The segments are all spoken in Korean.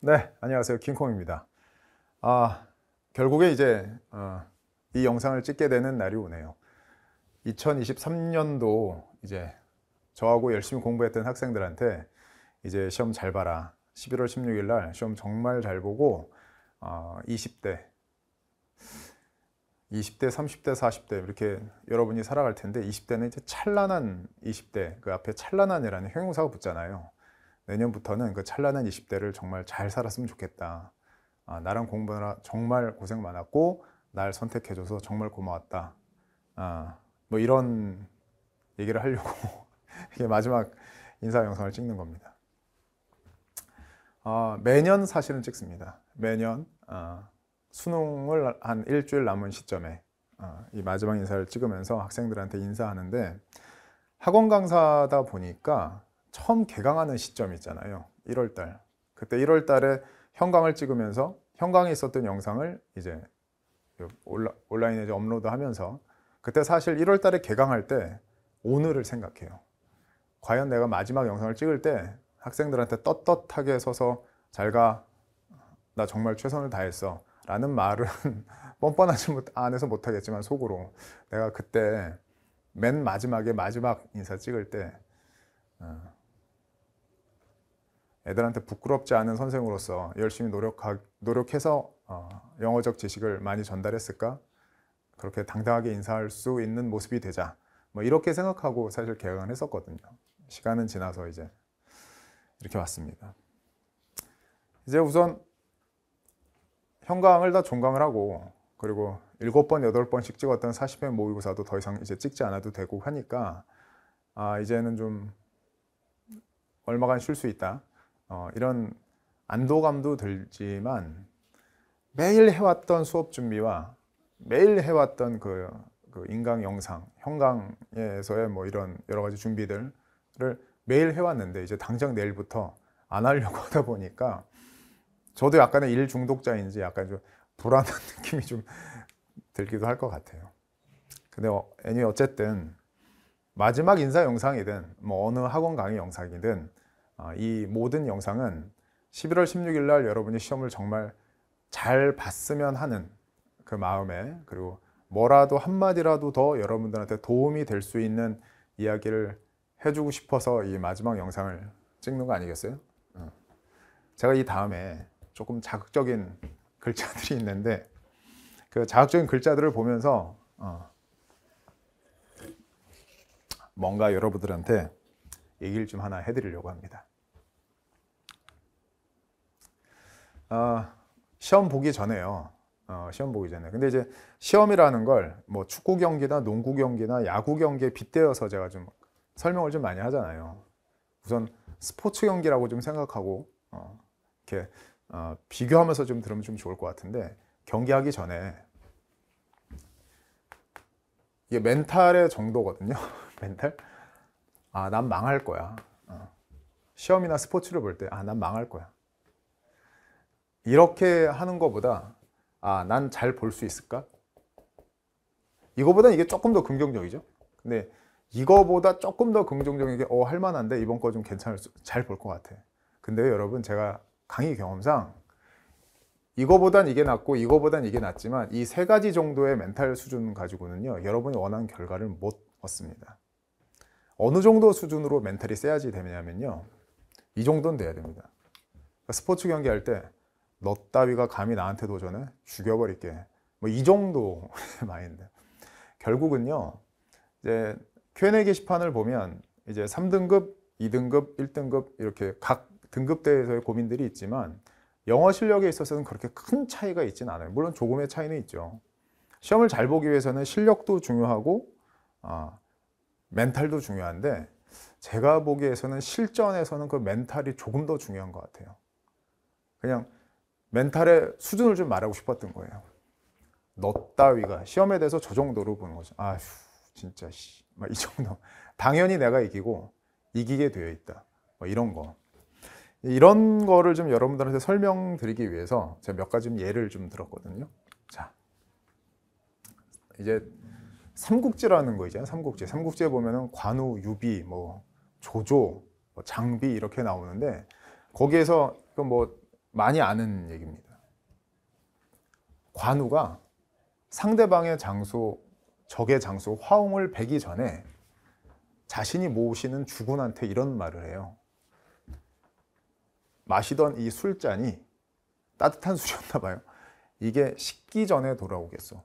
네, 안녕하세요. 킹콩입니다. 아, 결국에 이제 어, 이 영상을 찍게 되는 날이 오네요. 2023년도 이제 저하고 열심히 공부했던 학생들한테 이제 시험 잘 봐라. 11월 16일 날 시험 정말 잘 보고 어, 20대 20대, 30대, 40대 이렇게 여러분이 살아갈 텐데 20대는 이제 찬란한 20대 그 앞에 찬란한이라는 형용사가 붙잖아요. 내년부터는 그 찬란한 20대를 정말 잘 살았으면 좋겠다. 아, 나랑 공부하라 정말 고생 많았고 날 선택해줘서 정말 고마웠다. 아, 뭐 이런 얘기를 하려고 이게 마지막 인사 영상을 찍는 겁니다. 아, 매년 사실은 찍습니다. 매년 아, 수능을 한 일주일 남은 시점에 아, 이 마지막 인사를 찍으면서 학생들한테 인사하는데 학원 강사다 보니까 처음 개강하는 시점 있잖아요. 1월 달. 그때 1월 달에 형광을 찍으면서 형광에 있었던 영상을 이제 온라, 온라인에 이제 업로드하면서 그때 사실 1월 달에 개강할 때 오늘을 생각해요. 과연 내가 마지막 영상을 찍을 때 학생들한테 떳떳하게 서서 잘 가. 나 정말 최선을 다했어. 라는 말은 뻔뻔하지 못, 안에서 못하겠지만 속으로 내가 그때 맨 마지막에 마지막 인사 찍을 때 어, 애들한테 부끄럽지 않은 선생으로서 열심히 노력하, 노력해서 어, 영어적 지식을 많이 전달했을까? 그렇게 당당하게 인사할 수 있는 모습이 되자. 뭐 이렇게 생각하고 사실 개강을 했었거든요. 시간은 지나서 이제 이렇게 왔습니다. 이제 우선 현강을 다 종강을 하고 그리고 일곱 번 여덟 번씩 찍었던 40회 모의고사도 더 이상 이제 찍지 않아도 되고 하니까 아 이제는 좀 얼마간 쉴 수 있다. 어, 이런 안도감도 들지만 매일 해왔던 수업 준비와 매일 해왔던 그, 그 인강 영상, 형강에서의 뭐 이런 여러 가지 준비들을 매일 해왔는데 이제 당장 내일부터 안 하려고 하다 보니까 저도 약간의 일 중독자인지 약간 좀 불안한 느낌이 좀 들기도 할 것 같아요. 근데 어, 애니 어쨌든 마지막 인사 영상이든 뭐 어느 학원 강의 영상이든 아, 이 모든 영상은 11월 16일 날 여러분이 시험을 정말 잘 봤으면 하는 그 마음에 그리고 뭐라도 한마디라도 더 여러분들한테 도움이 될 수 있는 이야기를 해주고 싶어서 이 마지막 영상을 찍는 거 아니겠어요? 어. 제가 이 다음에 조금 자극적인 글자들이 있는데 그 자극적인 글자들을 보면서 어, 뭔가 여러분들한테 얘기를 좀 하나 해드리려고 합니다. 어, 시험 보기 전에요. 어, 시험 보기 전에. 근데 이제 시험이라는 걸 뭐 축구 경기나 농구 경기나 야구 경기에 빗대어서 제가 좀 설명을 좀 많이 하잖아요. 우선 스포츠 경기라고 좀 생각하고 어, 이렇게 어, 비교하면서 좀 들으면 좀 좋을 것 같은데 경기하기 전에 이게 멘탈의 정도거든요. 멘탈. 아, 난 망할 거야. 어. 시험이나 스포츠를 볼 때, 아, 난 망할 거야. 이렇게 하는 것보다 아, 난 잘 볼 수 있을까? 이거보다 이게 조금 더 긍정적이죠. 근데 이거보다 조금 더 긍정적인 게 어, 할만한데 이번 거 좀 괜찮을 잘 볼 것 같아. 근데 여러분 제가 강의 경험상 이거보단 이게 낫고 이거보단 이게 낫지만 이 세 가지 정도의 멘탈 수준 가지고는요 여러분이 원하는 결과를 못 얻습니다 어느 정도 수준으로 멘탈이 세야지 되냐면요 이 정도는 돼야 됩니다 스포츠 경기 할때 너 따위가 감히 나한테 도전해? 죽여버릴게. 뭐 이 정도 마인드. 결국은요. 이제 Q&A 게시판을 보면 이제 3등급, 2등급, 1등급 이렇게 각 등급대에서의 고민들이 있지만 영어 실력에 있어서는 그렇게 큰 차이가 있진 않아요. 물론 조금의 차이는 있죠. 시험을 잘 보기 위해서는 실력도 중요하고 아, 멘탈도 중요한데 제가 보기에서는 실전에서는 그 멘탈이 조금 더 중요한 것 같아요. 그냥 멘탈의 수준을 좀 말하고 싶었던 거예요. 너 따위가 시험에 대해서 저 정도로 보는 거죠. 아휴, 진짜 씨. 막이 정도. 당연히 내가 이기고 이기게 되어 있다. 뭐 이런 거. 이런 거를 좀 여러분들한테 설명드리기 위해서 제가 몇 가지 예를 좀 들었거든요. 자. 이제 삼국지라는 거 있잖아요. 삼국지. 삼국지에 보면은 관우, 유비, 뭐 조조, 뭐 장비 이렇게 나오는데 거기에서 그 뭐 많이 아는 얘기입니다. 관우가 상대방의 장소, 적의 장소 화웅을 베기 전에 자신이 모시는 주군한테 이런 말을 해요. 마시던 이 술잔이 따뜻한 술이었나 봐요. 이게 식기 전에 돌아오겠어.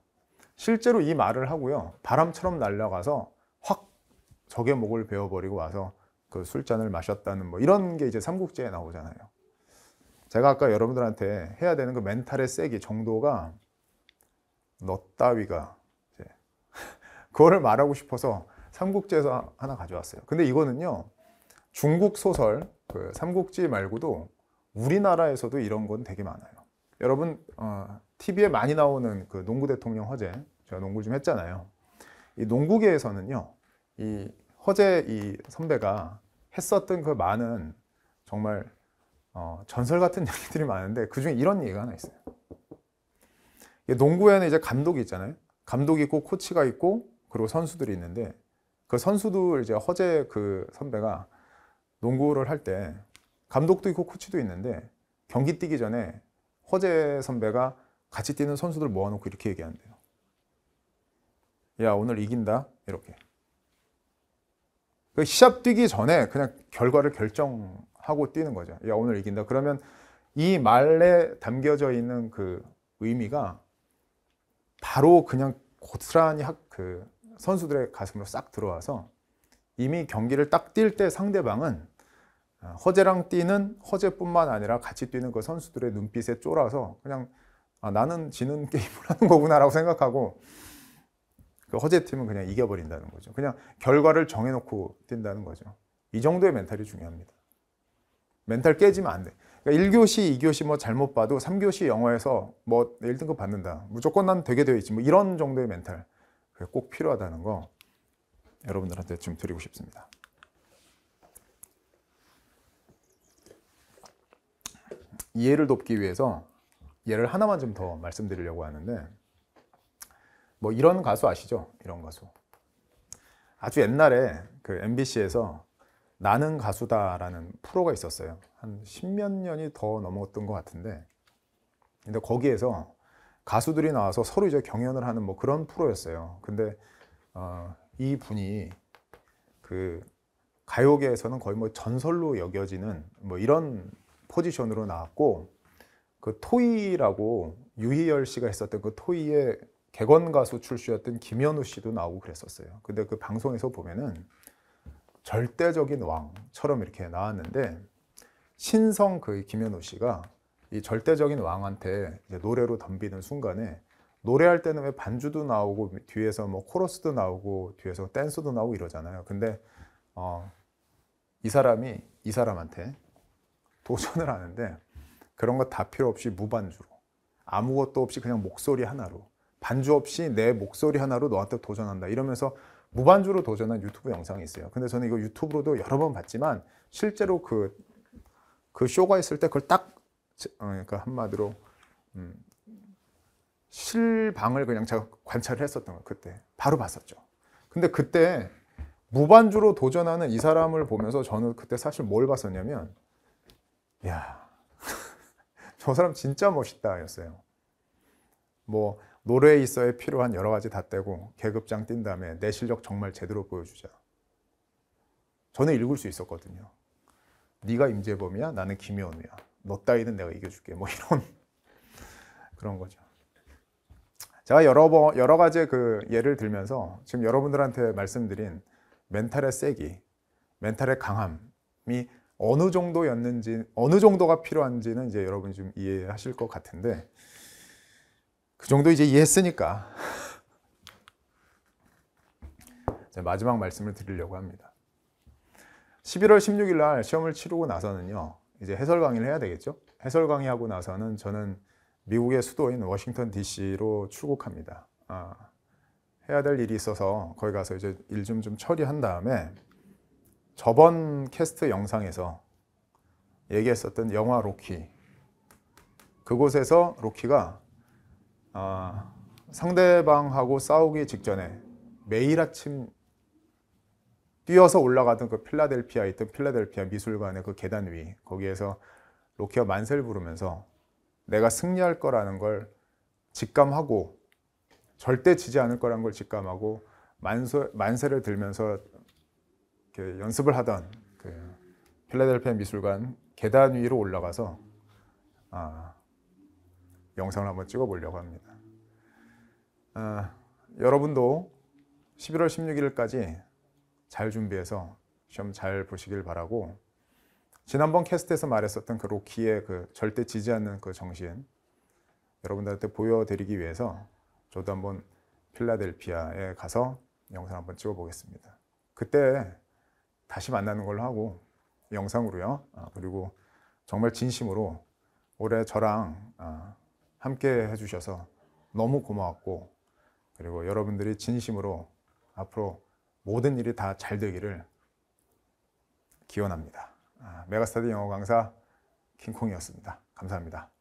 실제로 이 말을 하고요. 바람처럼 날아가서 확 적의 목을 베어버리고 와서 그 술잔을 마셨다는 뭐 이런 게 이제 삼국지에 나오잖아요. 제가 아까 여러분들한테 해야 되는 그 멘탈의 세기 정도가 너 따위가 그거를 말하고 싶어서 삼국지에서 하나 가져왔어요. 근데 이거는요 중국 소설 그 삼국지 말고도 우리나라에서도 이런 건 되게 많아요. 여러분 어, TV에 많이 나오는 그 농구 대통령 허재 제가 농구 좀 했잖아요. 이 농구계에서는요 이 허재 이 선배가 했었던 그 많은 정말 어, 전설 같은 얘기들이 많은데 그 중에 이런 얘기가 하나 있어요. 농구에는 이제 감독이 있잖아요. 감독이 있고 코치가 있고 그리고 선수들이 있는데 그 선수들 이제 허재 그 선배가 농구를 할 때 감독도 있고 코치도 있는데 경기 뛰기 전에 허재 선배가 같이 뛰는 선수들 모아놓고 이렇게 얘기한대요. 야 오늘 이긴다 이렇게. 그 시합 뛰기 전에 그냥 결과를 결정 하고 뛰는 거죠. 야, 오늘 이긴다. 그러면 이 말에 담겨져 있는 그 의미가 바로 그냥 고스란히 그 선수들의 가슴으로 싹 들어와서 이미 경기를 딱 뛸 때 상대방은 어, 허재랑 뛰는 허재뿐만 아니라 같이 뛰는 그 선수들의 눈빛에 쫄아서 그냥 아, 나는 지는 게임을 하는 거구나라고 생각하고 그 허재팀은 그냥 이겨버린다는 거죠. 그냥 결과를 정해놓고 뛴다는 거죠. 이 정도의 멘탈이 중요합니다. 멘탈 깨지면 안 돼. 1교시, 그러니까 2교시 뭐 잘못 봐도 3교시 영어에서 뭐 1등급 받는다. 무조건 난 되게 되어 있지. 뭐 이런 정도의 멘탈. 그게 꼭 필요하다는 거 여러분들한테 좀 드리고 싶습니다. 이해를 돕기 위해서 예를 하나만 좀 더 말씀드리려고 하는데 뭐 이런 가수 아시죠? 이런 가수. 아주 옛날에 그 MBC에서 나는 가수다라는 프로가 있었어요. 한 십몇 년이 더 넘었던 것 같은데. 근데 거기에서 가수들이 나와서 서로 이제 경연을 하는 뭐 그런 프로였어요. 근데 어, 이 분이 그 가요계에서는 거의 뭐 전설로 여겨지는 뭐 이런 포지션으로 나왔고 그 토이라고 유희열 씨가 했었던 그 토이의 개건 가수 출시였던 김현우 씨도 나오고 그랬었어요. 근데 그 방송에서 보면은 절대적인 왕처럼 이렇게 나왔는데 신성 그 김현우 씨가 이 절대적인 왕한테 노래로 덤비는 순간에 노래할 때는 왜 반주도 나오고 뒤에서 뭐 코러스도 나오고 뒤에서 댄스도 나오고 이러잖아요. 근데 어, 이 사람이 이 사람한테 도전을 하는데 그런 거 다 필요 없이 무반주로 아무것도 없이 그냥 목소리 하나로 반주 없이 내 목소리 하나로 너한테 도전한다 이러면서 무반주로 도전한 유튜브 영상이 있어요. 근데 저는 이거 유튜브로도 여러 번 봤지만 실제로 그, 그 쇼가 있을 때 그걸 딱, 어, 그러니까 한마디로, 음, 실방을 그냥 제가 관찰을 했었던 거예요. 그때. 바로 봤었죠. 근데 그때 무반주로 도전하는 이 사람을 보면서 저는 그때 사실 뭘 봤었냐면, 야, 저 사람 진짜 멋있다 였어요. 뭐, 노래에 있어야 필요한 여러 가지 다 떼고 계급장 뛴 다음에 내 실력 정말 제대로 보여주자. 저는 읽을 수 있었거든요. 네가 임재범이야? 나는 김현우야. 너 따위는 내가 이겨줄게. 뭐 이런 그런 거죠. 제가 여러 번 여러 가지 그 예를 들면서 지금 여러분들한테 말씀드린 멘탈의 세기, 멘탈의 강함이 어느 정도였는지 어느 정도가 필요한지는 이제 여러분 좀 이해하실 것 같은데 그 정도 이제 이해했으니까 마지막 말씀을 드리려고 합니다. 11월 16일 날 시험을 치르고 나서는요. 이제 해설 강의를 해야 되겠죠. 해설 강의하고 나서는 저는 미국의 수도인 워싱턴 DC로 출국합니다. 아, 해야 될 일이 있어서 거기 가서 이제 일 좀 좀 처리한 다음에 저번 캐스트 영상에서 얘기했었던 영화 로키 그곳에서 로키가 아, 상대방하고 싸우기 직전에 매일 아침 뛰어서 올라가던 그 필라델피아 있던 필라델피아 미술관의 그 계단 위 거기에서 로키와 만세를 부르면서 내가 승리할 거라는 걸 직감하고 절대 지지 않을 거라는 걸 직감하고 만세, 만세를 들면서 연습을 하던 그 필라델피아 미술관 계단 위로 올라가서 아, 영상을 한번 찍어 보려고 합니다. 아, 여러분도 11월 16일까지 잘 준비해서 시험 잘 보시길 바라고 지난번 캐스트에서 말했었던 그 로키의 그 절대 지지 않는 그 정신 여러분들한테 보여드리기 위해서 저도 한번 필라델피아에 가서 영상 한번 찍어 보겠습니다. 그때 다시 만나는 걸로 하고 영상으로요. 아, 그리고 정말 진심으로 올해 저랑 아, 함께 해주셔서 너무 고마웠고 그리고 여러분들이 진심으로 앞으로 모든 일이 다 잘 되기를 기원합니다. 아, 메가스터디 영어 강사 킹콩이었습니다. 감사합니다.